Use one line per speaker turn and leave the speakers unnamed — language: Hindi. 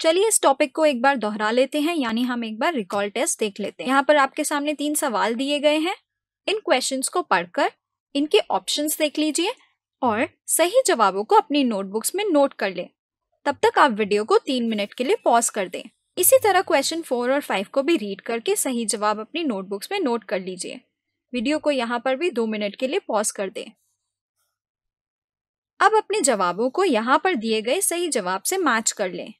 चलिए इस टॉपिक को एक बार दोहरा लेते
हैं यानी हम एक बार रिकॉल टेस्ट देख लेते हैं यहाँ पर आपके सामने तीन सवाल दिए गए हैं इन क्वेश्चंस को पढ़कर इनके ऑप्शंस देख लीजिए और सही जवाबों को अपनी नोटबुक्स में नोट कर लें तब तक आप वीडियो को तीन मिनट के लिए पॉज कर दें इसी तरह क्वेश्चन फोर और फाइव को भी रीड करके सही जवाब अपनी नोटबुक्स में नोट कर लीजिए वीडियो को यहाँ पर भी दो मिनट के लिए पॉज कर दें अब अपने जवाबों
को यहाँ पर दिए गए सही जवाब से मैच कर लें